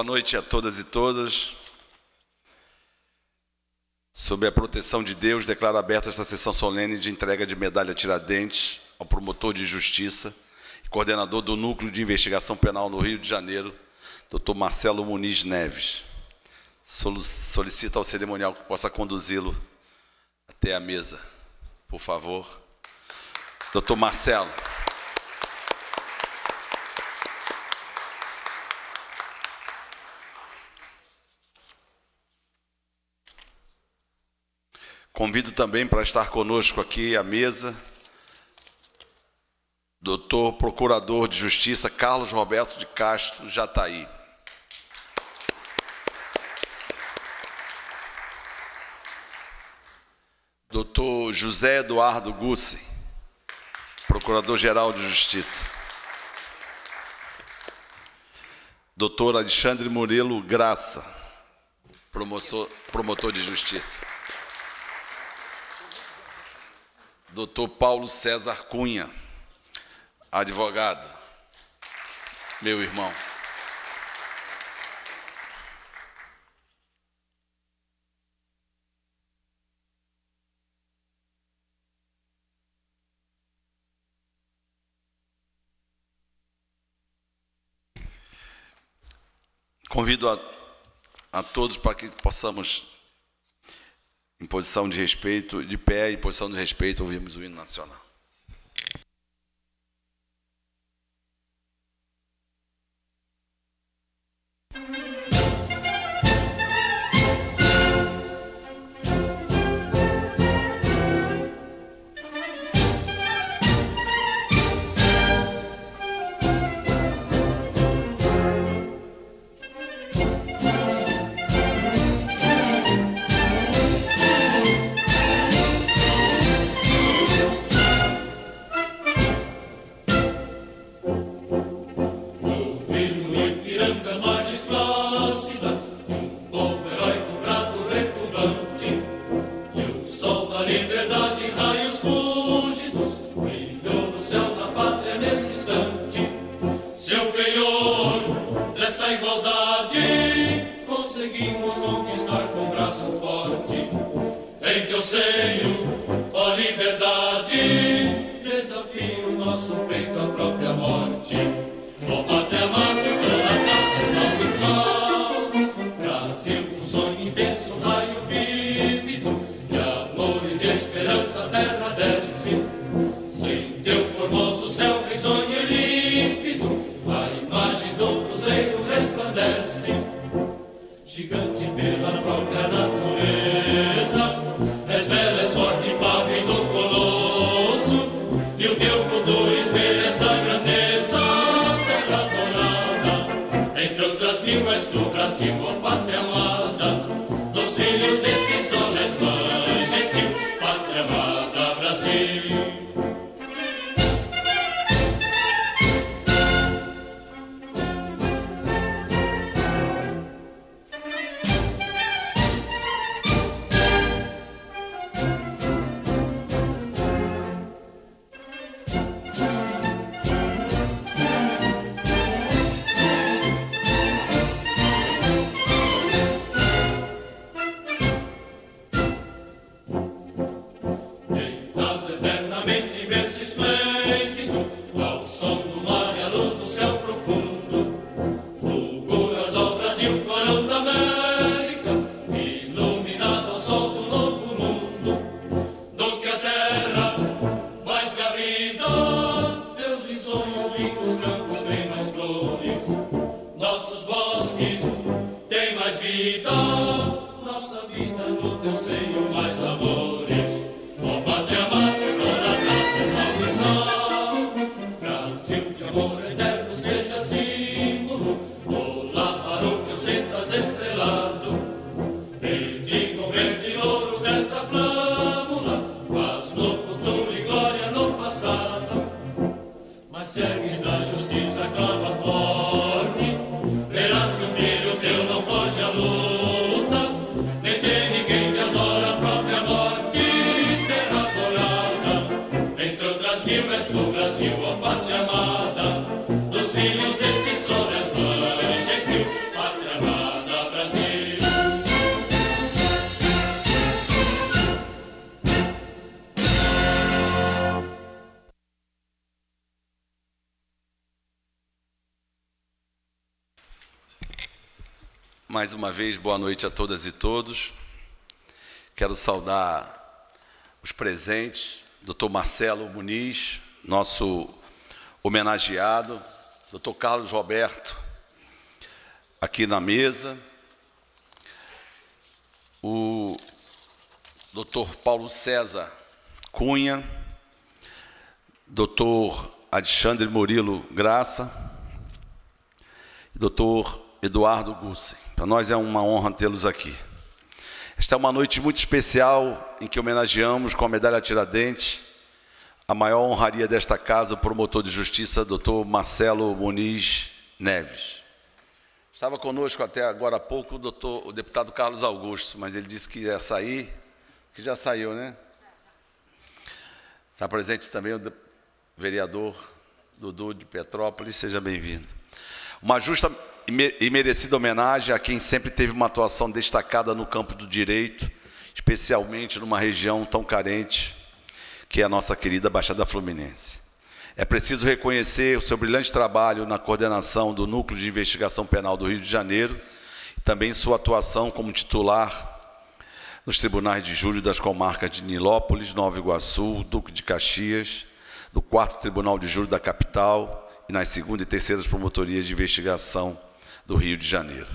Boa noite a todas e todos. Sob a proteção de Deus, declaro aberta esta sessão solene de entrega de medalha Tiradentes ao promotor de justiça e coordenador do Núcleo de Investigação Penal no Rio de Janeiro, Dr. Marcelo Muniz Neves. Solicito ao cerimonial que possa conduzi-lo até a mesa. Por favor. Dr. Marcelo. Convido também para estar conosco aqui à mesa, doutor Procurador de Justiça Carlos Roberto de Castro Jataí. Doutor José Eduardo Gussi, Procurador-Geral de Justiça. Doutor Alexandre Murilo Graça, promotor, promotor de Justiça. Doutor Paulo César Cunha, advogado, meu irmão. Convido a, a todos para que possamos em posição de respeito, de pé, em posição de respeito, ouvimos o hino nacional. de esperança derradeira. vez, boa noite a todas e todos. Quero saudar os presentes, Dr. Marcelo Muniz, nosso homenageado, Dr. Carlos Roberto, aqui na mesa, o Dr. Paulo César Cunha, Dr. Alexandre Murilo Graça, Dr. Eduardo Gussen. Para nós é uma honra tê-los aqui. Esta é uma noite muito especial em que homenageamos com a medalha Tiradentes a maior honraria desta casa, o promotor de justiça, Dr. Marcelo Muniz Neves. Estava conosco até agora há pouco o, doutor, o deputado Carlos Augusto, mas ele disse que ia sair, que já saiu, né? Está presente também o vereador Dudu de Petrópolis, seja bem-vindo. Uma justa e merecida homenagem a quem sempre teve uma atuação destacada no campo do direito, especialmente numa região tão carente que é a nossa querida Baixada Fluminense. É preciso reconhecer o seu brilhante trabalho na coordenação do Núcleo de Investigação Penal do Rio de Janeiro e também sua atuação como titular nos tribunais de julho das comarcas de Nilópolis, Nova Iguaçu, Duque de Caxias, do 4 Tribunal de julho da capital e nas segunda e terceiras promotorias de investigação do Rio de Janeiro.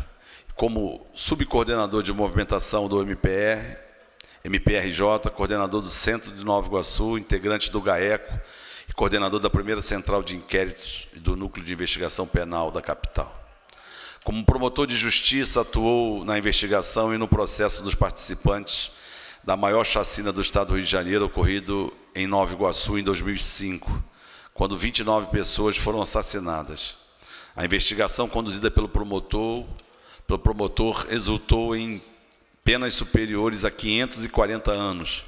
Como subcoordenador de movimentação do MPR, MPRJ, coordenador do Centro de Nova Iguaçu, integrante do GAECO e coordenador da primeira central de inquéritos do Núcleo de Investigação Penal da capital. Como promotor de justiça, atuou na investigação e no processo dos participantes da maior chacina do Estado do Rio de Janeiro, ocorrido em Nova Iguaçu em 2005, quando 29 pessoas foram assassinadas. A investigação conduzida pelo promotor, pelo promotor resultou em penas superiores a 540 anos,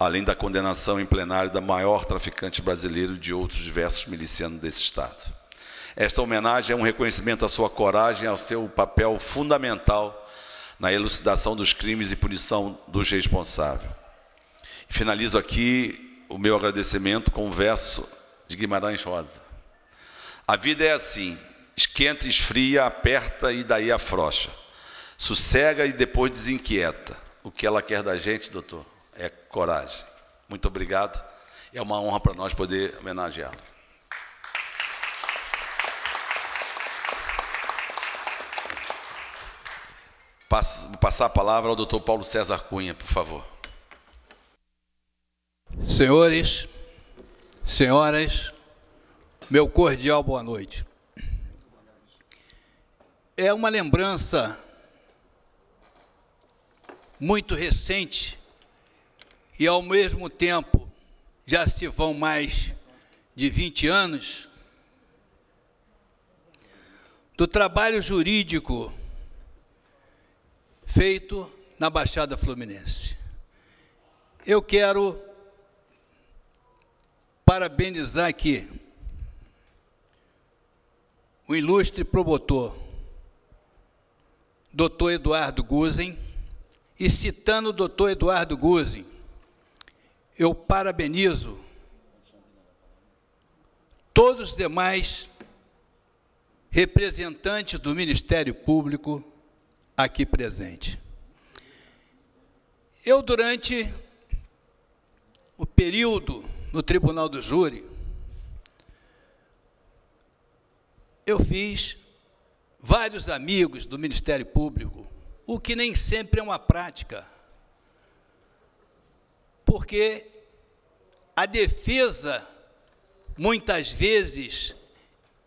além da condenação em plenário da maior traficante brasileiro e de outros diversos milicianos desse Estado. Esta homenagem é um reconhecimento à sua coragem, ao seu papel fundamental na elucidação dos crimes e punição dos responsáveis. Finalizo aqui o meu agradecimento com um verso de Guimarães Rosa. A vida é assim, Esquenta, esfria, aperta e daí afrocha. Sossega e depois desinquieta. O que ela quer da gente, doutor, é coragem. Muito obrigado. É uma honra para nós poder homenageá-lo. Vou passar a palavra ao doutor Paulo César Cunha, por favor. Senhores, senhoras, meu cordial boa noite é uma lembrança muito recente e, ao mesmo tempo, já se vão mais de 20 anos do trabalho jurídico feito na Baixada Fluminense. Eu quero parabenizar aqui o ilustre promotor Dr. Eduardo Guzen, e citando o Dr. Eduardo Guzen, eu parabenizo todos os demais representantes do Ministério Público aqui presente. Eu, durante o período no Tribunal do Júri, eu fiz vários amigos do Ministério Público, o que nem sempre é uma prática, porque a defesa, muitas vezes,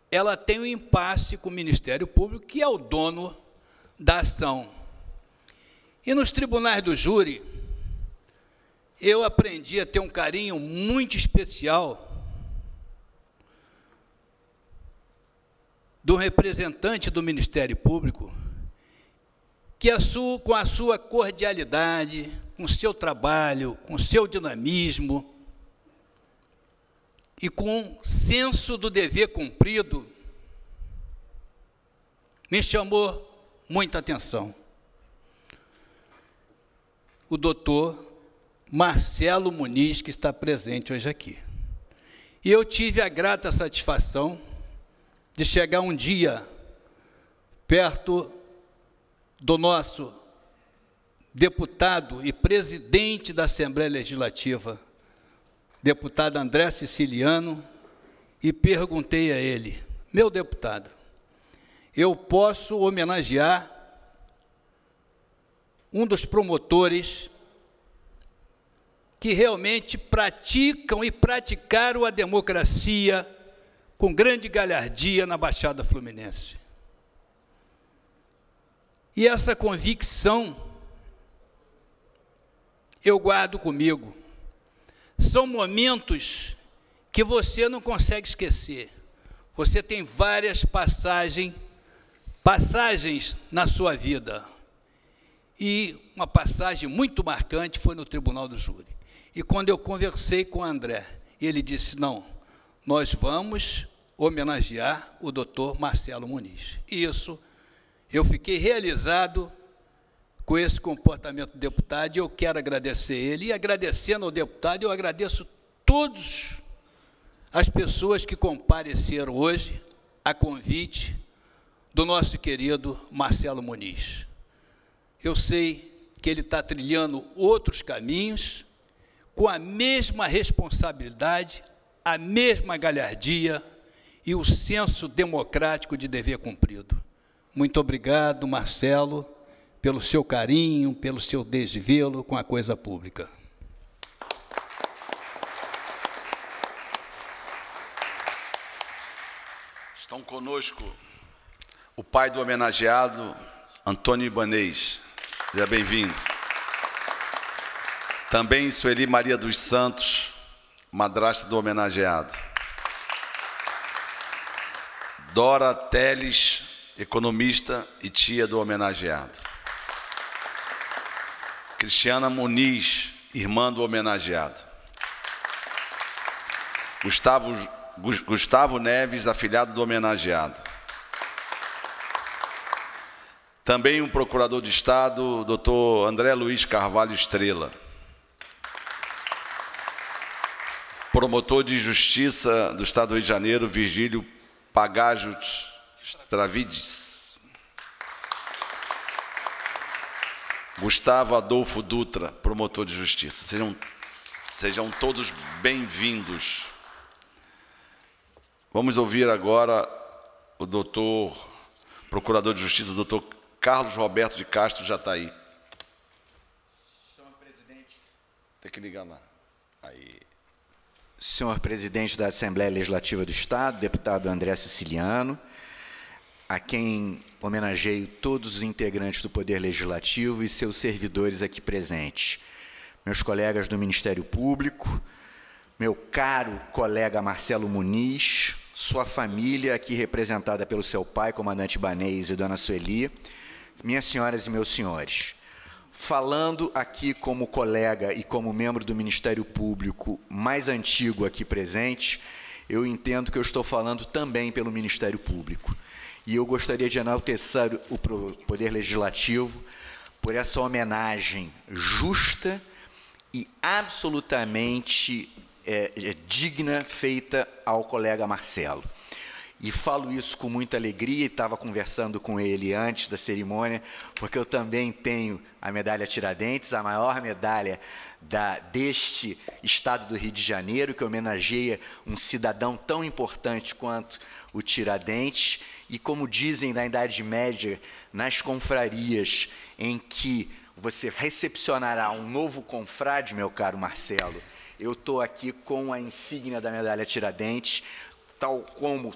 ela tem um impasse com o Ministério Público, que é o dono da ação. E nos tribunais do júri, eu aprendi a ter um carinho muito especial do representante do Ministério Público que a sua, com a sua cordialidade, com seu trabalho, com seu dinamismo e com senso do dever cumprido, me chamou muita atenção. O doutor Marcelo Muniz, que está presente hoje aqui. E eu tive a grata satisfação de chegar um dia perto do nosso deputado e presidente da Assembleia Legislativa, deputado André Siciliano, e perguntei a ele: Meu deputado, eu posso homenagear um dos promotores que realmente praticam e praticaram a democracia com grande galhardia na Baixada Fluminense. E essa convicção eu guardo comigo. São momentos que você não consegue esquecer. Você tem várias passagens, passagens na sua vida. E uma passagem muito marcante foi no tribunal do júri. E quando eu conversei com o André, ele disse: "Não, nós vamos homenagear o doutor Marcelo Muniz. E isso, eu fiquei realizado com esse comportamento do deputado, e eu quero agradecer ele. E agradecendo ao deputado, eu agradeço todos as pessoas que compareceram hoje a convite do nosso querido Marcelo Muniz. Eu sei que ele está trilhando outros caminhos, com a mesma responsabilidade, a mesma galhardia, e o senso democrático de dever cumprido. Muito obrigado, Marcelo, pelo seu carinho, pelo seu desvelo com a coisa pública. Estão conosco o pai do homenageado, Antônio Ibanês. Seja bem-vindo. Também Sueli Maria dos Santos, madrasta do homenageado. Dora Teles, economista e tia do homenageado. Cristiana Muniz, irmã do homenageado. Gustavo, Gustavo Neves, afilhado do homenageado. Também um procurador de Estado, doutor André Luiz Carvalho Estrela. Promotor de Justiça do Estado do Rio de Janeiro, Virgílio Pagajus Travides, Gustavo Adolfo Dutra, promotor de justiça. Sejam, sejam todos bem-vindos. Vamos ouvir agora o doutor, procurador de justiça, o doutor Carlos Roberto de Castro Jataí. Tá Senhor presidente. Tem que ligar lá. Aí senhor presidente da Assembleia Legislativa do Estado, deputado André Siciliano, a quem homenageio todos os integrantes do Poder Legislativo e seus servidores aqui presentes, meus colegas do Ministério Público, meu caro colega Marcelo Muniz, sua família, aqui representada pelo seu pai, comandante Banês e dona Sueli, minhas senhoras e meus senhores falando aqui como colega e como membro do Ministério Público mais antigo aqui presente, eu entendo que eu estou falando também pelo Ministério Público. E eu gostaria de enaltecer o Poder Legislativo por essa homenagem justa e absolutamente é, digna feita ao colega Marcelo. E falo isso com muita alegria, estava conversando com ele antes da cerimônia, porque eu também tenho a medalha Tiradentes, a maior medalha da, deste estado do Rio de Janeiro, que homenageia um cidadão tão importante quanto o Tiradentes. E como dizem na Idade Média, nas confrarias em que você recepcionará um novo confrade, meu caro Marcelo, eu estou aqui com a insígnia da medalha Tiradentes, tal como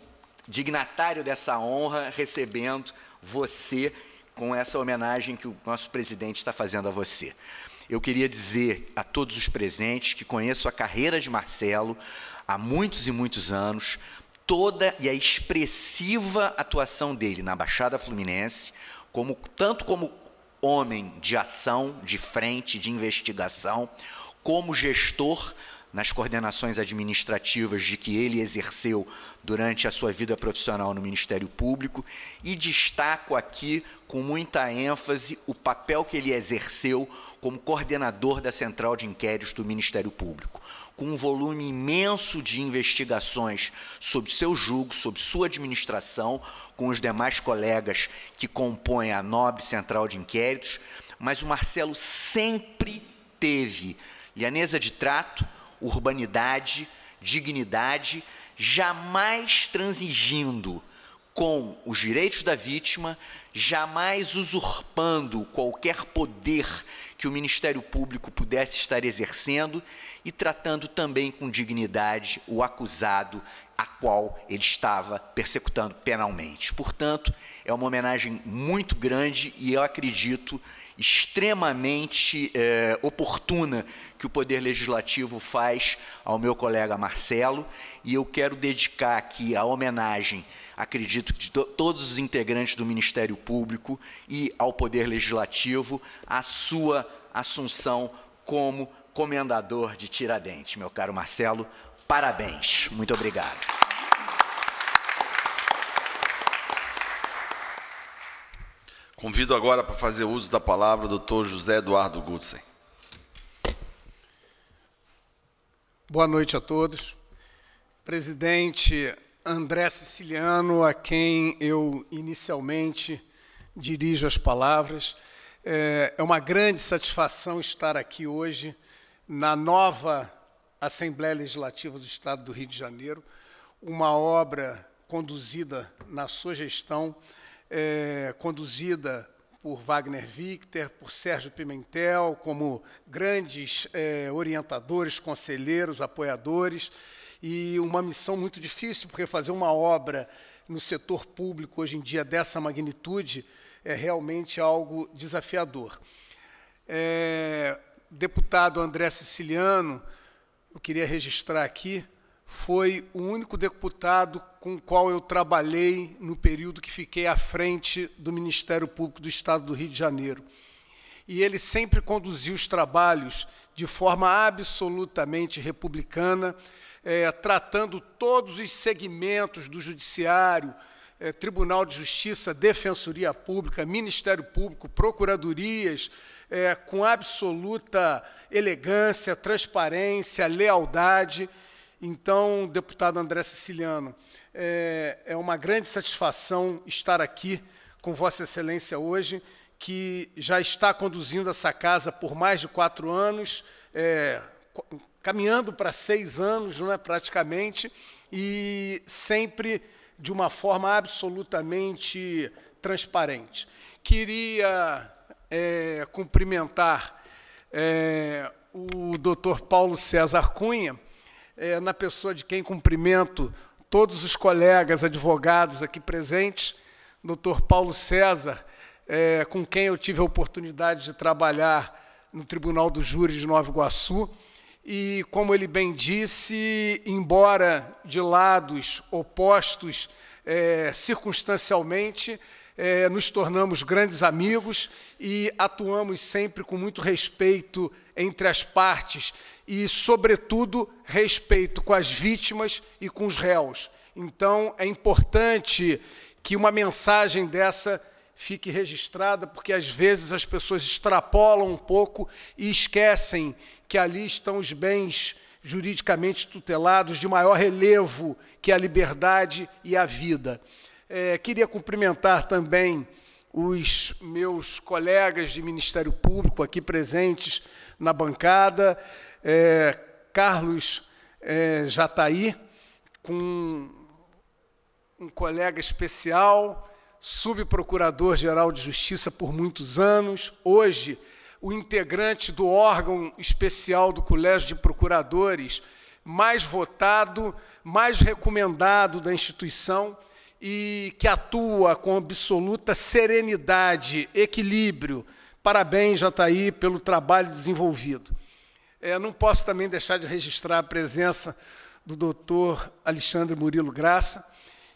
dignatário dessa honra, recebendo você com essa homenagem que o nosso presidente está fazendo a você. Eu queria dizer a todos os presentes que conheço a carreira de Marcelo há muitos e muitos anos, toda e a expressiva atuação dele na Baixada Fluminense, como tanto como homem de ação, de frente, de investigação, como gestor nas coordenações administrativas de que ele exerceu durante a sua vida profissional no Ministério Público e destaco aqui com muita ênfase o papel que ele exerceu como coordenador da Central de Inquéritos do Ministério Público, com um volume imenso de investigações sob seu julgo, sob sua administração, com os demais colegas que compõem a nobre Central de Inquéritos, mas o Marcelo sempre teve Lianesa de trato, urbanidade, dignidade, jamais transigindo com os direitos da vítima, jamais usurpando qualquer poder que o Ministério Público pudesse estar exercendo e tratando também com dignidade o acusado a qual ele estava persecutando penalmente. Portanto, é uma homenagem muito grande e eu acredito extremamente eh, oportuna que o Poder Legislativo faz ao meu colega Marcelo, e eu quero dedicar aqui a homenagem, acredito, de todos os integrantes do Ministério Público e ao Poder Legislativo, a sua assunção como comendador de Tiradentes. Meu caro Marcelo, parabéns. Muito obrigado. Convido agora para fazer uso da palavra o doutor José Eduardo Gutzen. Boa noite a todos. Presidente André Siciliano, a quem eu inicialmente dirijo as palavras, é, é uma grande satisfação estar aqui hoje na nova Assembleia Legislativa do Estado do Rio de Janeiro, uma obra conduzida na sua gestão, é, conduzida por Wagner Victor, por Sérgio Pimentel, como grandes eh, orientadores, conselheiros, apoiadores, e uma missão muito difícil, porque fazer uma obra no setor público hoje em dia dessa magnitude é realmente algo desafiador. É, deputado André Siciliano, eu queria registrar aqui foi o único deputado com o qual eu trabalhei no período que fiquei à frente do Ministério Público do Estado do Rio de Janeiro. E ele sempre conduziu os trabalhos de forma absolutamente republicana, é, tratando todos os segmentos do Judiciário, é, Tribunal de Justiça, Defensoria Pública, Ministério Público, Procuradorias, é, com absoluta elegância, transparência, lealdade. Então, deputado André Siciliano, é, é uma grande satisfação estar aqui com Vossa Excelência hoje, que já está conduzindo essa casa por mais de quatro anos, é, caminhando para seis anos, não é, praticamente, e sempre de uma forma absolutamente transparente. Queria é, cumprimentar é, o doutor Paulo César Cunha, é, na pessoa de quem cumprimento todos os colegas advogados aqui presentes, doutor Paulo César, é, com quem eu tive a oportunidade de trabalhar no Tribunal do Júri de Nova Iguaçu. E, como ele bem disse, embora de lados opostos, é, circunstancialmente, é, nos tornamos grandes amigos e atuamos sempre com muito respeito entre as partes e, sobretudo, respeito com as vítimas e com os réus. Então, é importante que uma mensagem dessa fique registrada, porque às vezes as pessoas extrapolam um pouco e esquecem que ali estão os bens juridicamente tutelados de maior relevo que a liberdade e a vida. É, queria cumprimentar também os meus colegas de Ministério Público aqui presentes na bancada, é, Carlos é, Jataí, tá com um colega especial, subprocurador-geral de Justiça por muitos anos, hoje o integrante do órgão especial do Colégio de Procuradores, mais votado, mais recomendado da instituição, e que atua com absoluta serenidade, equilíbrio. Parabéns, Jataí, pelo trabalho desenvolvido. É, não posso também deixar de registrar a presença do doutor Alexandre Murilo Graça.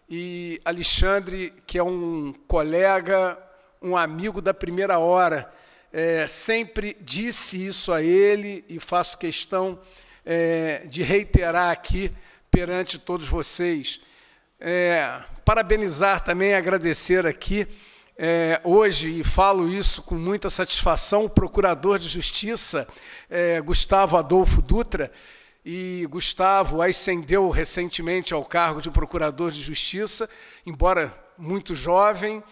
E Alexandre, que é um colega, um amigo da primeira hora, é, sempre disse isso a ele e faço questão é, de reiterar aqui perante todos vocês é, parabenizar também, agradecer aqui, é, hoje, e falo isso com muita satisfação, o procurador de Justiça, é, Gustavo Adolfo Dutra, e Gustavo ascendeu recentemente ao cargo de procurador de Justiça, embora muito jovem,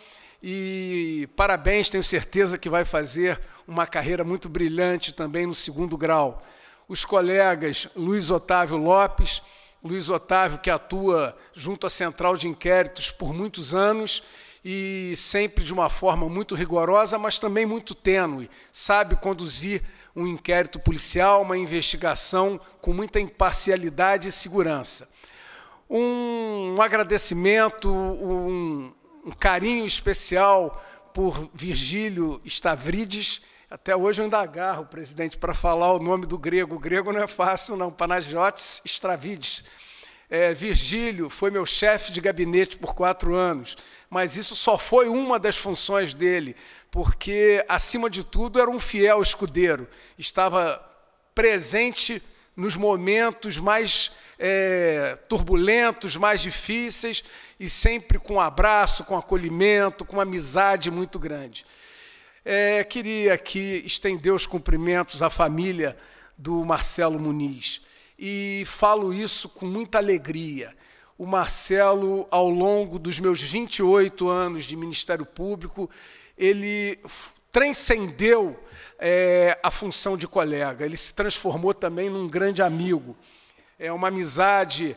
e parabéns, tenho certeza que vai fazer uma carreira muito brilhante também no segundo grau. Os colegas Luiz Otávio Lopes, Luiz Otávio, que atua junto à Central de Inquéritos por muitos anos e sempre de uma forma muito rigorosa, mas também muito tênue. Sabe conduzir um inquérito policial, uma investigação com muita imparcialidade e segurança. Um, um agradecimento, um, um carinho especial por Virgílio Stavrides até hoje eu ainda agarro o presidente para falar o nome do grego. O grego não é fácil, não. Panagiotis Stravides. É, Virgílio foi meu chefe de gabinete por quatro anos, mas isso só foi uma das funções dele, porque, acima de tudo, era um fiel escudeiro, estava presente nos momentos mais é, turbulentos, mais difíceis, e sempre com um abraço, com acolhimento, com uma amizade muito grande. É, queria aqui estender os cumprimentos à família do Marcelo Muniz. E falo isso com muita alegria. O Marcelo, ao longo dos meus 28 anos de Ministério Público, ele transcendeu é, a função de colega. Ele se transformou também num grande amigo. É uma amizade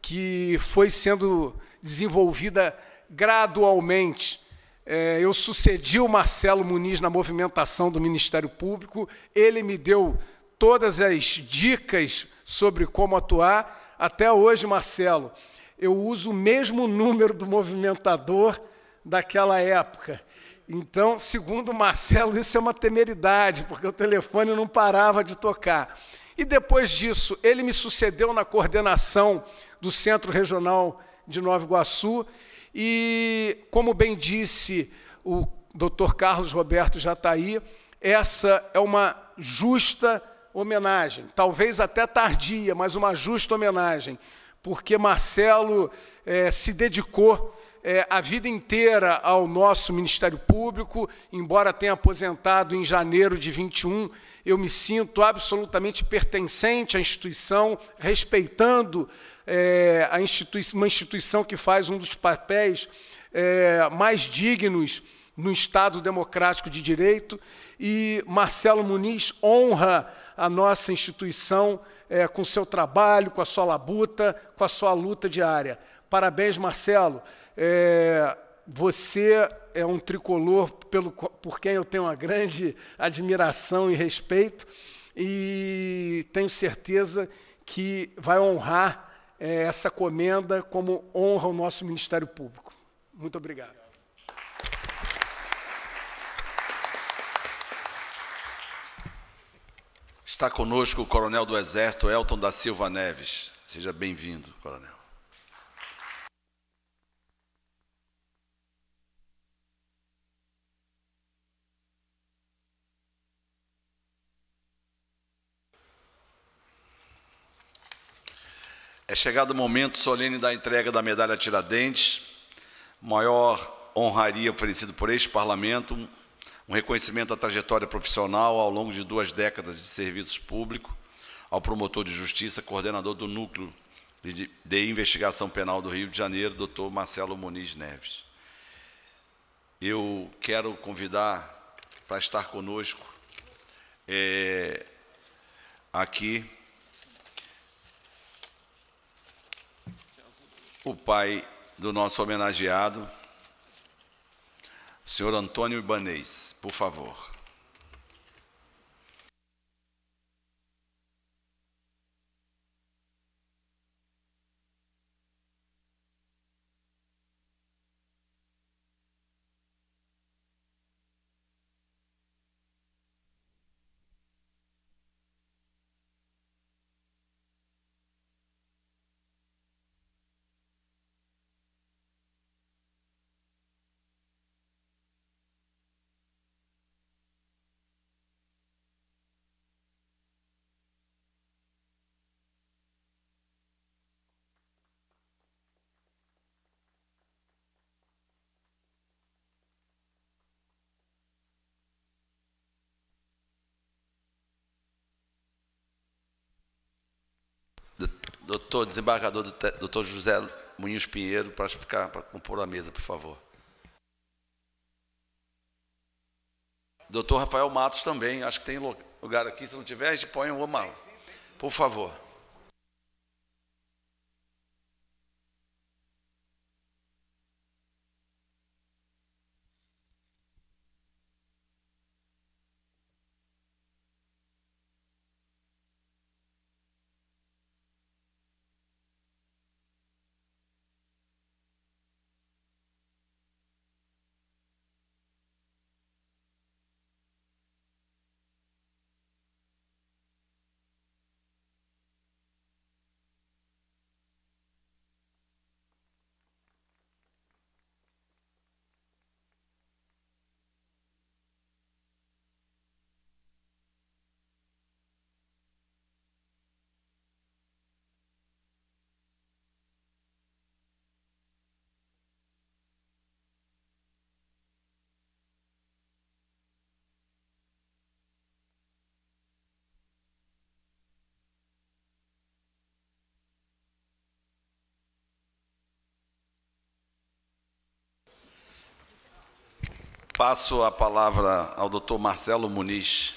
que foi sendo desenvolvida gradualmente é, eu sucedi o Marcelo Muniz na movimentação do Ministério Público, ele me deu todas as dicas sobre como atuar. Até hoje, Marcelo, eu uso o mesmo número do movimentador daquela época. Então, segundo o Marcelo, isso é uma temeridade, porque o telefone não parava de tocar. E depois disso, ele me sucedeu na coordenação do Centro Regional de Nova Iguaçu e, como bem disse o Dr. Carlos Roberto Jataí, essa é uma justa homenagem, talvez até tardia, mas uma justa homenagem, porque Marcelo é, se dedicou é, a vida inteira ao nosso Ministério Público, embora tenha aposentado em janeiro de 21, eu me sinto absolutamente pertencente à instituição, respeitando é, a institui uma instituição que faz um dos papéis é, mais dignos no Estado democrático de direito. E Marcelo Muniz honra a nossa instituição é, com seu trabalho, com a sua labuta, com a sua luta diária. Parabéns, Marcelo. É, você é um tricolor pelo, por quem eu tenho uma grande admiração e respeito, e tenho certeza que vai honrar é, essa comenda como honra o nosso Ministério Público. Muito obrigado. Está conosco o Coronel do Exército Elton da Silva Neves. Seja bem-vindo, Coronel. É chegado o momento solene da entrega da medalha Tiradentes, maior honraria oferecida por este parlamento, um reconhecimento à trajetória profissional ao longo de duas décadas de serviços públicos, ao promotor de justiça, coordenador do Núcleo de Investigação Penal do Rio de Janeiro, doutor Marcelo Muniz Neves. Eu quero convidar para estar conosco é, aqui o pai do nosso homenageado, senhor Antônio Ibanês, por favor. Doutor, desembargador, doutor José Muniz Pinheiro, para ficar, para compor a mesa, por favor. Doutor Rafael Matos também, acho que tem lugar aqui, se não tiver, a gente põe o Omar. Por favor. passo a palavra ao doutor Marcelo Muniz.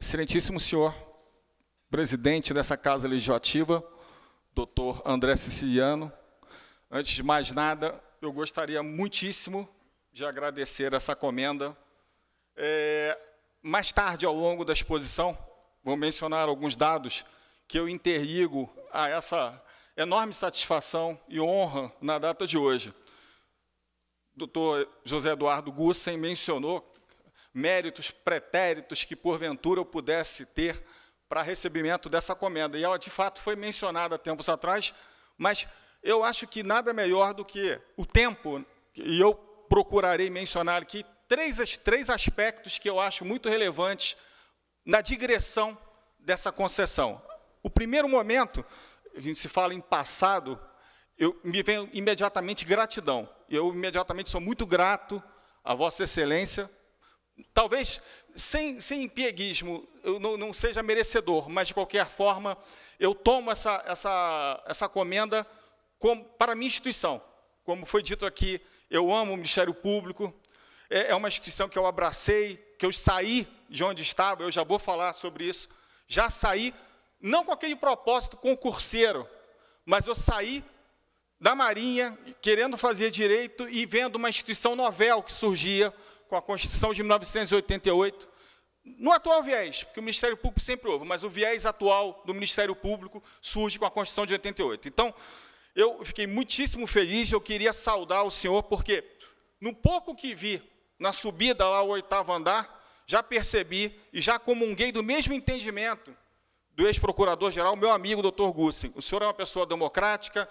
Excelentíssimo senhor presidente dessa Casa Legislativa, doutor André Siciliano, antes de mais nada, eu gostaria muitíssimo de agradecer essa comenda. É, mais tarde, ao longo da exposição, vou mencionar alguns dados que eu interligo a essa enorme satisfação e honra na data de hoje. Doutor José Eduardo Gussen mencionou méritos pretéritos que porventura eu pudesse ter para recebimento dessa comenda. E ela de fato foi mencionada há tempos atrás, mas eu acho que nada melhor do que o tempo, e eu procurarei mencionar aqui três, três aspectos que eu acho muito relevantes na digressão dessa concessão. O primeiro momento, a gente se fala em passado, eu me vem imediatamente gratidão. Eu imediatamente sou muito grato a Vossa Excelência. Talvez sem, sem impieguismo, eu não, não seja merecedor, mas de qualquer forma, eu tomo essa, essa, essa comenda como, para a minha instituição. Como foi dito aqui, eu amo o Ministério Público, é, é, uma instituição que eu abracei, que eu saí de onde estava, eu já vou falar sobre isso. Já saí, não com aquele propósito concurseiro, mas eu saí da Marinha, querendo fazer direito e vendo uma instituição novel que surgia com a Constituição de 1988, no atual viés, porque o Ministério Público sempre houve, mas o viés atual do Ministério Público surge com a Constituição de 88. Então, eu fiquei muitíssimo feliz, eu queria saudar o senhor, porque no pouco que vi na subida lá ao oitavo andar, já percebi e já comunguei do mesmo entendimento do ex-procurador-geral, meu amigo doutor Gussin. O senhor é uma pessoa democrática,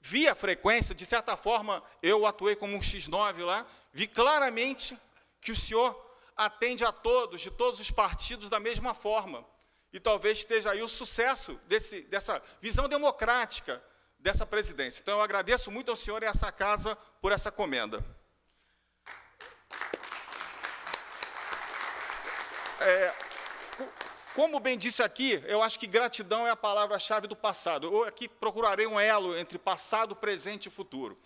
vi a frequência, de certa forma, eu atuei como um X9 lá, vi claramente que o senhor atende a todos, de todos os partidos, da mesma forma. E talvez esteja aí o sucesso desse, dessa visão democrática dessa presidência. Então, eu agradeço muito ao senhor e a essa casa por essa comenda. É, como bem disse aqui, eu acho que gratidão é a palavra-chave do passado. Eu aqui procurarei um elo entre passado, presente e futuro.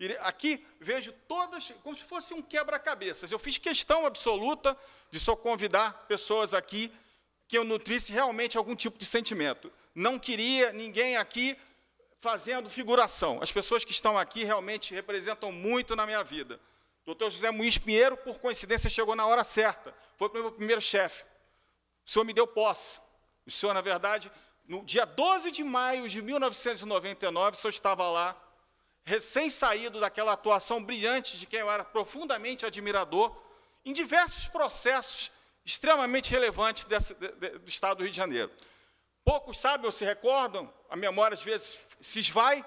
E aqui vejo todas como se fosse um quebra-cabeças. Eu fiz questão absoluta de só convidar pessoas aqui que eu nutrisse realmente algum tipo de sentimento. Não queria ninguém aqui fazendo figuração. As pessoas que estão aqui realmente representam muito na minha vida. Doutor José Muiz Pinheiro, por coincidência, chegou na hora certa. Foi o meu primeiro chefe. O senhor me deu posse. O senhor, na verdade, no dia 12 de maio de 1999, o senhor estava lá, recém-saído daquela atuação brilhante de quem eu era profundamente admirador, em diversos processos extremamente relevantes desse, de, de, do Estado do Rio de Janeiro. Poucos sabem ou se recordam, a memória às vezes se esvai,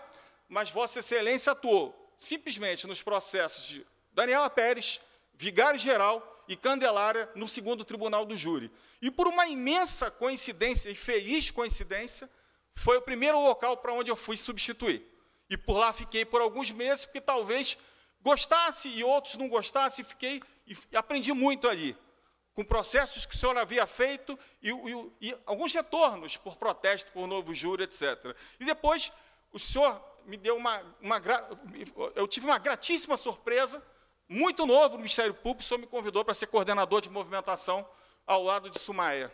mas Vossa Excelência atuou simplesmente nos processos de Daniela Pérez, Vigário Geral e Candelária no segundo tribunal do júri. E por uma imensa coincidência e feliz coincidência, foi o primeiro local para onde eu fui substituir. E por lá fiquei por alguns meses, porque talvez gostasse e outros não gostassem, fiquei e aprendi muito ali, com processos que o senhor havia feito e, e, e alguns retornos por protesto, por novo júri, etc. E depois o senhor me deu uma, uma eu tive uma gratíssima surpresa, muito novo no Ministério Público, o senhor me convidou para ser coordenador de movimentação ao lado de Sumaia.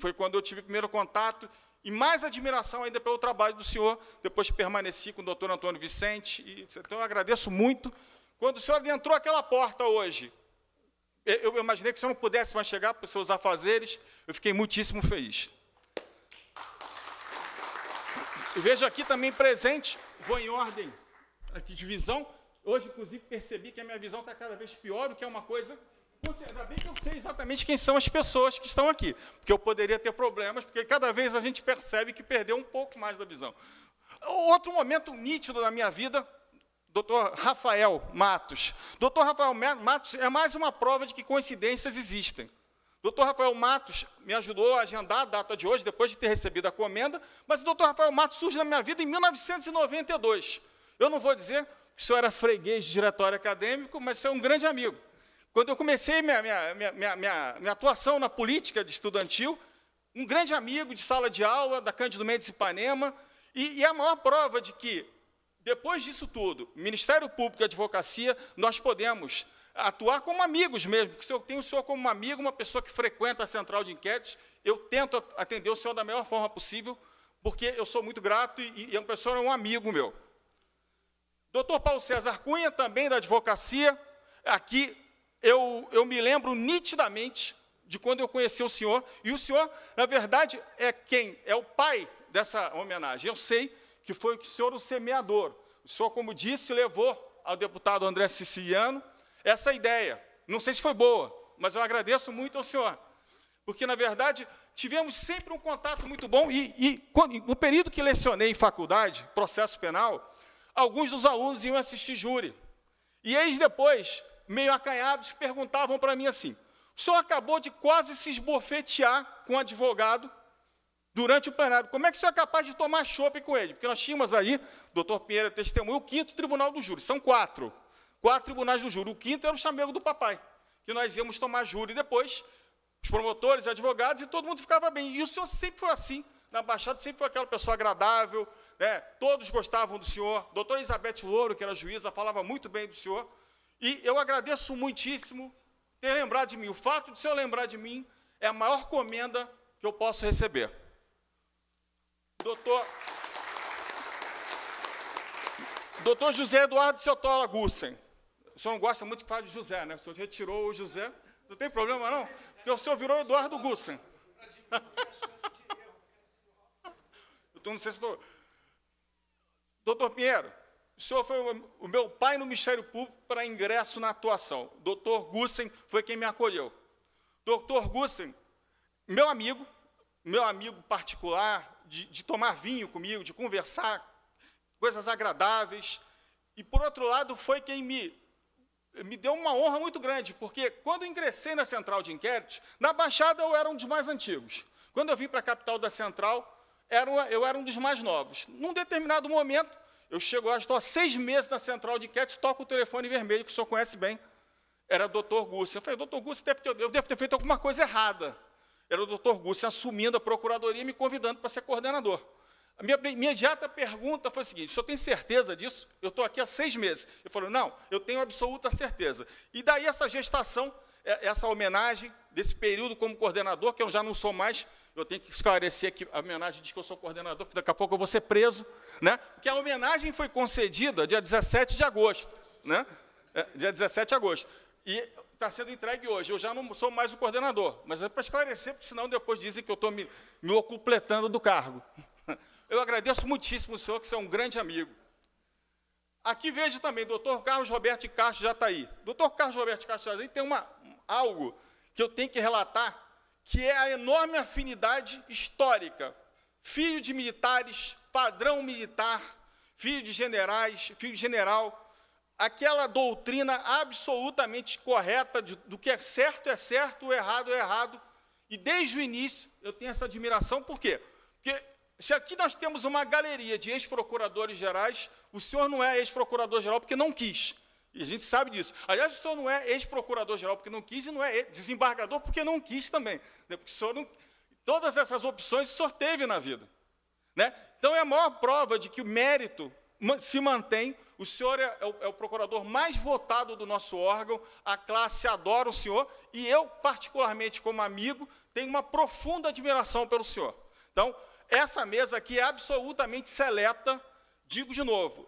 Foi quando eu tive o primeiro contato e mais admiração ainda pelo trabalho do senhor, depois permaneci com o doutor Antônio Vicente, e, então eu agradeço muito. Quando o senhor entrou aquela porta hoje, eu imaginei que o senhor não pudesse mais chegar para os seus afazeres, eu fiquei muitíssimo feliz. E vejo aqui também presente, vou em ordem aqui de visão. Hoje, inclusive, percebi que a minha visão está cada vez pior, o que é uma coisa. Ainda bem que eu sei exatamente quem são as pessoas que estão aqui, porque eu poderia ter problemas, porque cada vez a gente percebe que perdeu um pouco mais da visão. Outro momento nítido da minha vida, Dr. Rafael Matos. Dr. Rafael Matos é mais uma prova de que coincidências existem. Doutor Rafael Matos me ajudou a agendar a data de hoje, depois de ter recebido a comenda, mas o doutor Rafael Matos surge na minha vida em 1992. Eu não vou dizer que o senhor era freguês de diretório acadêmico, mas o senhor é um grande amigo. Quando eu comecei minha, minha, minha, minha, atuação na política de estudantil, um grande amigo de sala de aula, da Cândido Mendes Ipanema, e, e a maior prova de que, depois disso tudo, Ministério Público e Advocacia, nós podemos atuar como amigos mesmo, porque se eu tenho o senhor como um amigo, uma pessoa que frequenta a central de inquéritos, eu tento atender o senhor da melhor forma possível, porque eu sou muito grato e, e a é pessoa é um amigo meu. Doutor Paulo César Cunha, também da advocacia, aqui eu, eu me lembro nitidamente de quando eu conheci o senhor, e o senhor, na verdade, é quem? É o pai dessa homenagem. Eu sei que foi o senhor o semeador. O senhor, como disse, levou ao deputado André Siciliano, essa é ideia. Não sei se foi boa, mas eu agradeço muito ao senhor, porque, na verdade, tivemos sempre um contato muito bom. E, e quando, no período que lecionei em faculdade, processo penal, alguns dos alunos iam assistir júri. E eles depois, meio acanhados, perguntavam para mim assim: o senhor acabou de quase se esbofetear com um advogado durante o plenário. Como é que o senhor é capaz de tomar chope com ele? Porque nós tínhamos aí, doutor Pinheiro é testemunho, o quinto tribunal do júri, são quatro quatro tribunais do júri. O quinto era o chamego do papai, que nós íamos tomar júri depois, os promotores, advogados, e todo mundo ficava bem. E o senhor sempre foi assim. Na Baixada sempre foi aquela pessoa agradável, né? todos gostavam do senhor. Doutora Elizabeth Louro, que era juíza, falava muito bem do senhor. E eu agradeço muitíssimo ter lembrado de mim. O fato de o senhor lembrar de mim é a maior comenda que eu posso receber. Doutor. Doutor José Eduardo Sotola Gussen, o senhor não gosta muito que fale de José, né? O senhor retirou o José. Não tem problema, não? Porque o senhor virou Eduardo Gussen. Eu então, tô, não sei se estou. Doutor Pinheiro, o senhor foi o meu pai no Ministério Público para ingresso na atuação. Doutor Gussen foi quem me acolheu. Doutor Gussen, meu amigo, meu amigo particular, de, de tomar vinho comigo, de conversar, coisas agradáveis. E, por outro lado, foi quem me me deu uma honra muito grande, porque quando ingressei na central de inquéritos, na Baixada eu era um dos mais antigos. Quando eu vim para a capital da central, era, eu era um dos mais novos. Num determinado momento, eu chego lá, estou há seis meses na central de inquéritos, toco o telefone vermelho, que o senhor conhece bem, era o doutor Gússia. Eu falei, doutor Gússia, ter, eu devo ter feito alguma coisa errada. Era o doutor Gússia assumindo a procuradoria e me convidando para ser coordenador. A minha imediata pergunta foi a seguinte: o senhor tem certeza disso? Eu estou aqui há seis meses. Ele falou: não, eu tenho absoluta certeza. E daí essa gestação, é, essa homenagem desse período como coordenador, que eu já não sou mais, eu tenho que esclarecer que a homenagem diz que eu sou coordenador, porque daqui a pouco eu vou ser preso, né? Porque a homenagem foi concedida dia 17 de agosto, né? É, dia 17 de agosto. E está sendo entregue hoje. Eu já não sou mais o coordenador, mas é para esclarecer, porque senão depois dizem que eu estou me, me ocupletando do cargo. Eu agradeço muitíssimo o senhor, que você é um grande amigo. Aqui vejo também, doutor Carlos Roberto Castro já está aí. Doutor Carlos Roberto Castro aí, tem uma, algo que eu tenho que relatar, que é a enorme afinidade histórica. Filho de militares, padrão militar, filho de generais, filho de general, aquela doutrina absolutamente correta de, do que é certo é certo, o errado é errado. E desde o início eu tenho essa admiração, por quê? Porque se aqui nós temos uma galeria de ex-procuradores gerais, o senhor não é ex-procurador-geral porque não quis. E a gente sabe disso. Aliás, o senhor não é ex-procurador-geral porque não quis e não é desembargador porque não quis também. Né? Porque o senhor não... Todas essas opções o senhor teve na vida. Né? Então, é a maior prova de que o mérito se mantém. O senhor é, é, o, é o procurador mais votado do nosso órgão, a classe adora o senhor e eu, particularmente como amigo, tenho uma profunda admiração pelo senhor. Então, essa mesa aqui é absolutamente seleta. Digo de novo,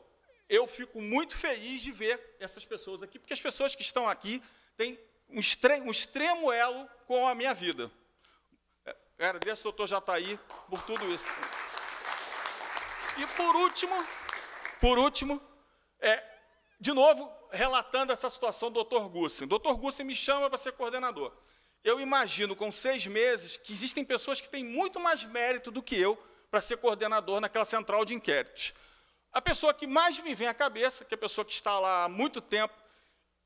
eu fico muito feliz de ver essas pessoas aqui, porque as pessoas que estão aqui têm um, extre um extremo elo com a minha vida. É, agradeço, doutor Jataí, por tudo isso. E por último, por último, é, de novo, relatando essa situação do doutor Gussen. doutor Gussen me chama para ser coordenador eu imagino com seis meses que existem pessoas que têm muito mais mérito do que eu para ser coordenador naquela central de inquéritos. A pessoa que mais me vem à cabeça, que é a pessoa que está lá há muito tempo,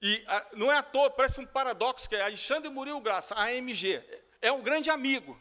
e a, ah, não é à toa, parece um paradoxo, que é Alexandre Murilo Graça, AMG, é um grande amigo.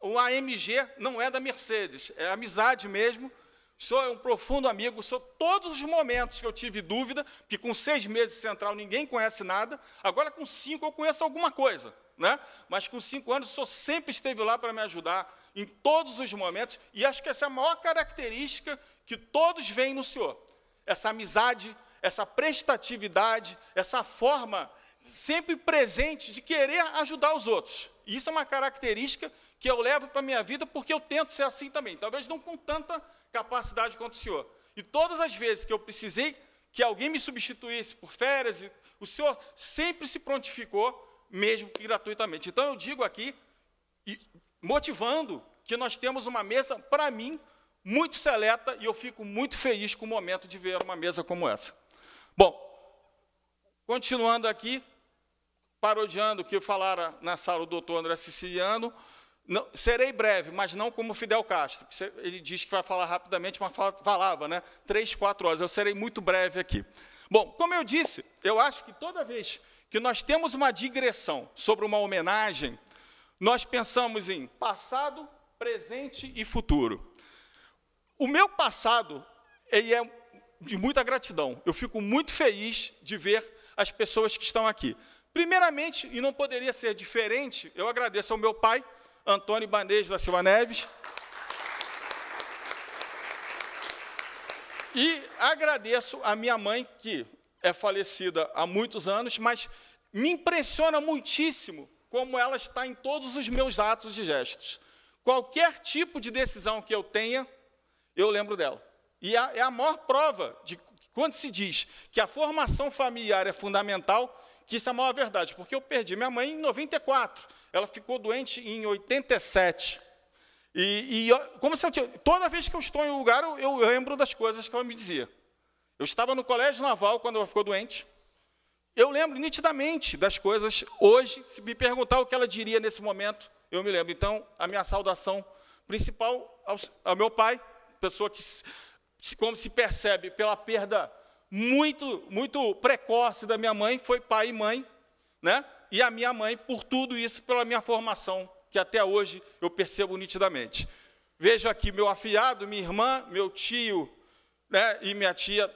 O AMG não é da Mercedes, é amizade mesmo, o senhor é um profundo amigo, o senhor, todos os momentos que eu tive dúvida, porque com seis meses central ninguém conhece nada, agora com cinco eu conheço alguma coisa, né? mas com cinco anos o senhor sempre esteve lá para me ajudar em todos os momentos, e acho que essa é a maior característica que todos veem no senhor, essa amizade, essa prestatividade, essa forma sempre presente de querer ajudar os outros. E isso é uma característica que eu levo para a minha vida porque eu tento ser assim também, talvez não com tanta capacidade contra o Senhor. E todas as vezes que eu precisei que alguém me substituísse por férias, o Senhor sempre se prontificou, mesmo que gratuitamente. Então eu digo aqui, motivando, que nós temos uma mesa, para mim, muito seleta, e eu fico muito feliz com o momento de ver uma mesa como essa. Bom, continuando aqui, parodiando o que falara na sala do doutor André Siciliano, não, serei breve, mas não como Fidel Castro. Ele diz que vai falar rapidamente, mas falava, né? Três, quatro horas. Eu serei muito breve aqui. Bom, como eu disse, eu acho que toda vez que nós temos uma digressão sobre uma homenagem, nós pensamos em passado, presente e futuro. O meu passado ele é de muita gratidão. Eu fico muito feliz de ver as pessoas que estão aqui. Primeiramente, e não poderia ser diferente, eu agradeço ao meu pai Antônio Banejo da Silva Neves. E agradeço a minha mãe, que é falecida há muitos anos, mas me impressiona muitíssimo como ela está em todos os meus atos e gestos. Qualquer tipo de decisão que eu tenha, eu lembro dela. E é a maior prova de quando se diz que a formação familiar é fundamental, que isso é a maior verdade, porque eu perdi minha mãe em 94, ela ficou doente em 87. E, e como se toda vez que eu estou em um lugar, eu, eu lembro das coisas que ela me dizia. Eu estava no colégio naval quando ela ficou doente. Eu lembro nitidamente das coisas hoje. Se me perguntar o que ela diria nesse momento, eu me lembro. Então, a minha saudação principal ao, ao meu pai, pessoa que, como se percebe pela perda muito, muito precoce da minha mãe, foi pai e mãe, né? E a minha mãe, por tudo isso, pela minha formação, que até hoje eu percebo nitidamente. Vejo aqui meu afiado, minha irmã, meu tio né, e minha tia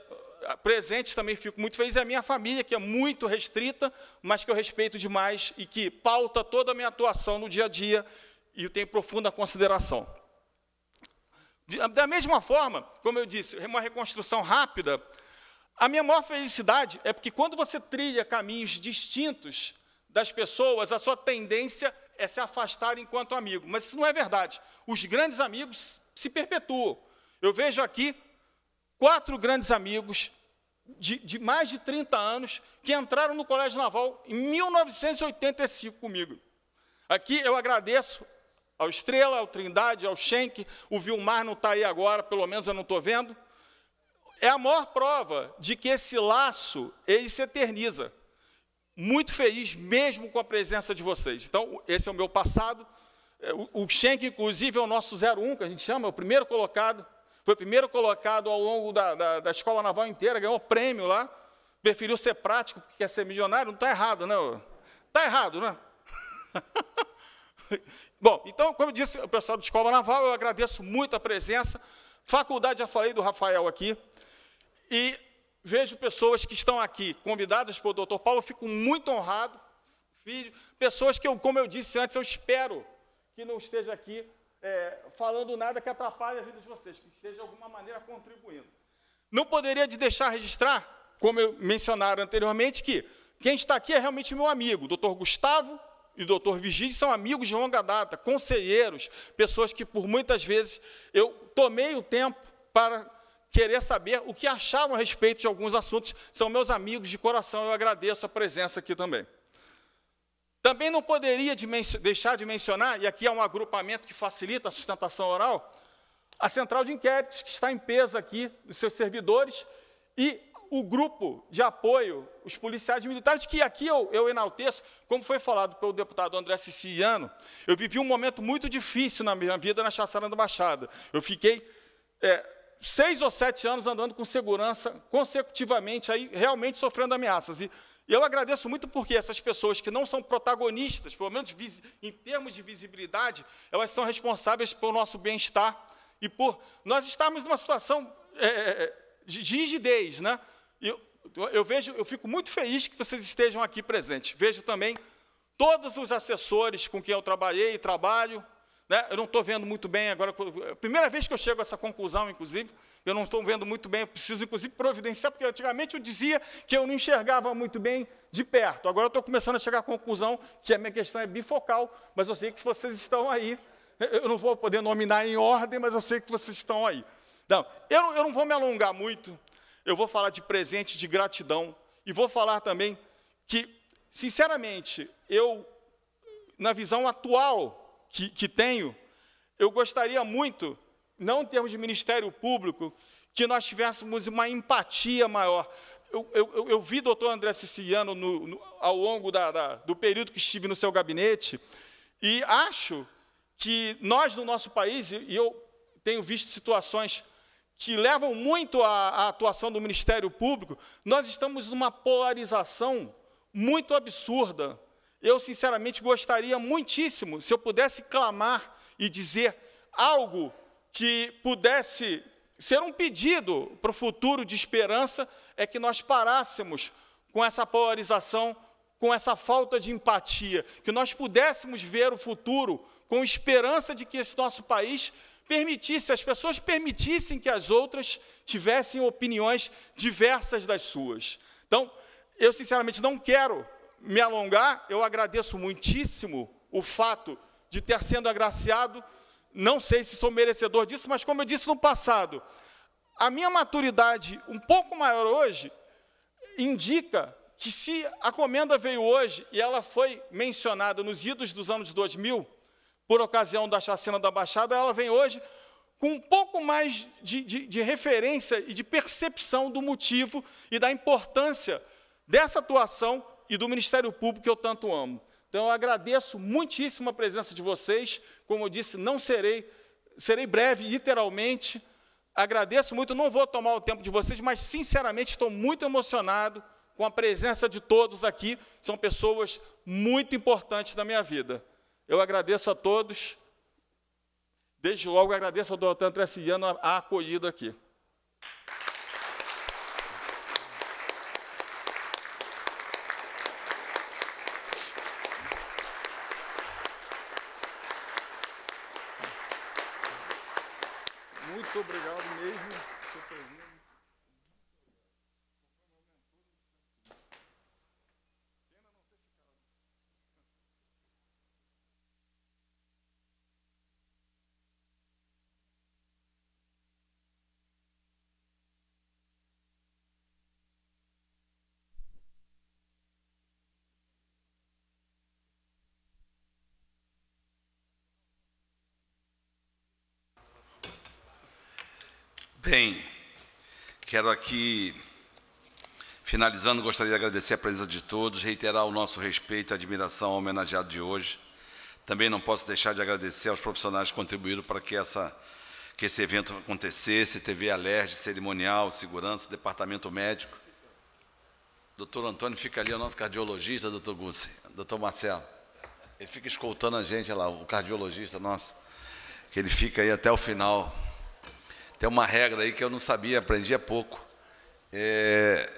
ah, presentes, também fico muito feliz. E a minha família, que é muito restrita, mas que eu respeito demais e que pauta toda a minha atuação no dia a dia e eu tenho profunda consideração. Da mesma forma, como eu disse, é uma reconstrução rápida, a minha maior felicidade é porque quando você trilha caminhos distintos das pessoas, a sua tendência é se afastar enquanto amigo. Mas isso não é verdade. Os grandes amigos se perpetuam. Eu vejo aqui quatro grandes amigos de, de, mais de 30 anos que entraram no Colégio Naval em 1985 comigo. Aqui eu agradeço ao Estrela, ao Trindade, ao Schenck, o Vilmar não está aí agora, pelo menos eu não estou vendo é a maior prova de que esse laço ele se eterniza. Muito feliz mesmo com a presença de vocês. Então, esse é o meu passado. É, o Schenck, inclusive, é o nosso 01, que a gente chama, é o primeiro colocado. Foi o primeiro colocado ao longo da, da, da escola naval inteira, ganhou prêmio lá. Preferiu ser prático porque quer ser milionário. Não está errado, não? Está errado, né? Tá né? Bom, então, como eu disse, o pessoal da escola naval, eu agradeço muito a presença. Faculdade, já falei do Rafael aqui. E vejo pessoas que estão aqui, convidadas pelo doutor Paulo, eu fico muito honrado, filho, pessoas que, eu, como eu disse antes, eu espero que não esteja aqui é, falando nada que atrapalhe a vida de vocês, que esteja de alguma maneira contribuindo. Não poderia de deixar registrar, como eu mencionaram anteriormente, que quem está aqui é realmente meu amigo, o doutor Gustavo e o doutor Vigílio são amigos de longa data, conselheiros, pessoas que por muitas vezes eu tomei o tempo para querer saber o que achavam a respeito de alguns assuntos. São meus amigos de coração, eu agradeço a presença aqui também. Também não poderia deixar de mencionar, e aqui é um agrupamento que facilita a sustentação oral, a central de inquéritos, que está em peso aqui, os seus servidores, e o grupo de apoio, os policiais militares, que aqui eu, eu enalteço, como foi falado pelo deputado André Siciliano, eu vivi um momento muito difícil na minha vida na Chassana do Machado Eu fiquei é, seis ou sete anos andando com segurança consecutivamente, aí realmente sofrendo ameaças. E eu agradeço muito porque essas pessoas que não são protagonistas, pelo menos em termos de visibilidade, elas são responsáveis pelo nosso bem-estar e por nós estarmos numa situação é, é, é de rigidez, né? Eu, eu vejo, eu fico muito feliz que vocês estejam aqui presentes. Vejo também todos os assessores com quem eu trabalhei e trabalho, né? Eu não estou vendo muito bem agora. Primeira vez que eu chego a essa conclusão, inclusive, eu não estou vendo muito bem. Eu preciso, inclusive, providenciar, porque antigamente eu dizia que eu não enxergava muito bem de perto. Agora eu estou começando a chegar à conclusão que a minha questão é bifocal, mas eu sei que vocês estão aí. Eu não vou poder nominar em ordem, mas eu sei que vocês estão aí. Então, eu, eu não vou me alongar muito. Eu vou falar de presente de gratidão e vou falar também que, sinceramente, eu na visão atual que, que tenho, eu gostaria muito, não em termos de ministério público, que nós tivéssemos uma empatia maior. Eu, eu, eu vi doutor André Siciliano no, no, ao longo da, da, do período que estive no seu gabinete, e acho que nós, no nosso país, e eu tenho visto situações que levam muito à, à atuação do Ministério Público, nós estamos numa polarização muito absurda. Eu, sinceramente, gostaria muitíssimo se eu pudesse clamar e dizer algo que pudesse ser um pedido para o futuro de esperança, é que nós parássemos com essa polarização, com essa falta de empatia, que nós pudéssemos ver o futuro com esperança de que esse nosso país permitisse, as pessoas permitissem que as outras tivessem opiniões diversas das suas. Então, eu sinceramente não quero me alongar, eu agradeço muitíssimo o fato de ter sendo agraciado. Não sei se sou merecedor disso, mas como eu disse no passado, a minha maturidade um pouco maior hoje indica que se a comenda veio hoje e ela foi mencionada nos idos dos anos 2000, por ocasião da chacina da Baixada, ela vem hoje com um pouco mais de, de, de referência e de percepção do motivo e da importância dessa atuação e do Ministério Público que eu tanto amo. Então eu agradeço muitíssimo a presença de vocês. Como eu disse, não serei, serei breve, literalmente. Agradeço muito, não vou tomar o tempo de vocês, mas sinceramente estou muito emocionado com a presença de todos aqui. São pessoas muito importantes na minha vida. Eu agradeço a todos. Desde logo agradeço ao Dr. Tressiano a acolhida aqui. Bem, quero aqui, finalizando, gostaria de agradecer a presença de todos, reiterar o nosso respeito e admiração ao homenageado de hoje. Também não posso deixar de agradecer aos profissionais que contribuíram para que, essa, que esse evento acontecesse, TV Alerj, Cerimonial, Segurança, Departamento Médico. Doutor Antônio fica ali, é o nosso cardiologista, doutor Gussi, doutor Marcelo. Ele fica escoltando a gente, olha lá, o cardiologista nosso, que ele fica aí até o final. Tem uma regra aí que eu não sabia, aprendi há pouco. É,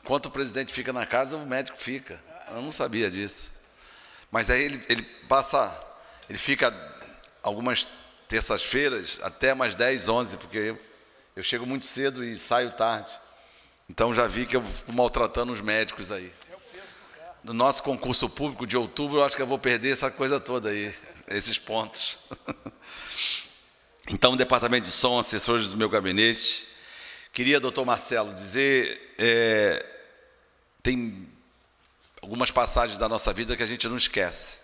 enquanto o presidente fica na casa, o médico fica. Eu não sabia disso. Mas aí ele, ele passa, ele fica algumas terças-feiras até umas 10, 11, porque eu, eu chego muito cedo e saio tarde. Então já vi que eu fico maltratando os médicos aí. No nosso concurso público de outubro, eu acho que eu vou perder essa coisa toda aí, esses pontos. Então, o departamento de som, assessores do meu gabinete, queria, doutor Marcelo, dizer: é, tem algumas passagens da nossa vida que a gente não esquece.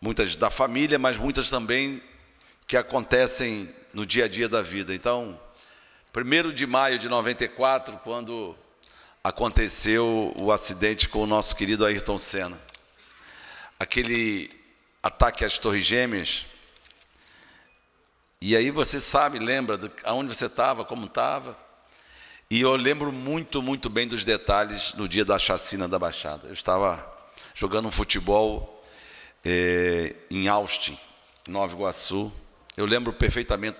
Muitas da família, mas muitas também que acontecem no dia a dia da vida. Então, 1 de maio de 94, quando aconteceu o acidente com o nosso querido Ayrton Senna. Aquele ataque às Torres Gêmeas e aí você sabe, lembra de aonde você estava, como estava. E eu lembro muito, muito bem dos detalhes no dia da chacina da Baixada. Eu estava jogando um futebol eh, em Austin, Nova Iguaçu. Eu lembro perfeitamente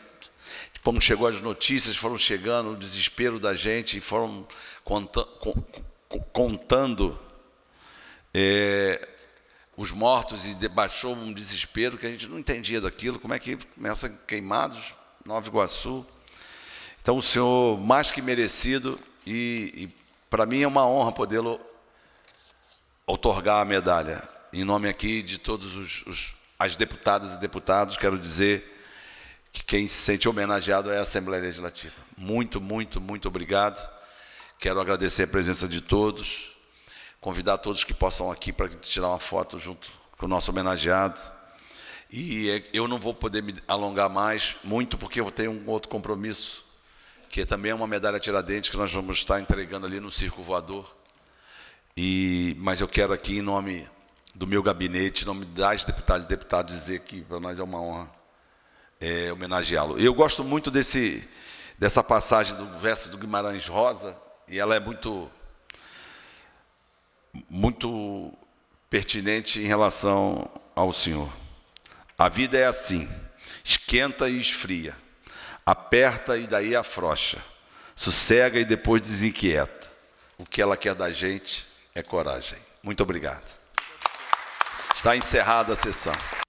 como chegou as notícias, foram chegando, o desespero da gente, foram contando, contando eh, os mortos e baixou um desespero que a gente não entendia daquilo, como é que começa queimados, Nova Iguaçu. Então, o senhor, mais que merecido, e, e para mim é uma honra podê-lo otorgar a medalha. Em nome aqui de todos os, os, as deputadas e deputados, quero dizer que quem se sente homenageado é a Assembleia Legislativa. Muito, muito, muito obrigado. Quero agradecer a presença de todos convidar todos que possam aqui para tirar uma foto junto com o nosso homenageado. E é, eu não vou poder me alongar mais muito, porque eu tenho um outro compromisso, que é também é uma medalha Tiradentes que nós vamos estar entregando ali no Circo Voador. E, mas eu quero aqui, em nome do meu gabinete, em nome das deputadas e deputados, dizer que para nós é uma honra é, homenageá-lo. Eu gosto muito desse, dessa passagem do verso do Guimarães Rosa, e ela é muito muito pertinente em relação ao Senhor. A vida é assim: esquenta e esfria, aperta e daí afrouxa, sossega e depois desinquieta. O que ela quer da gente é coragem. Muito obrigado. Está encerrada a sessão.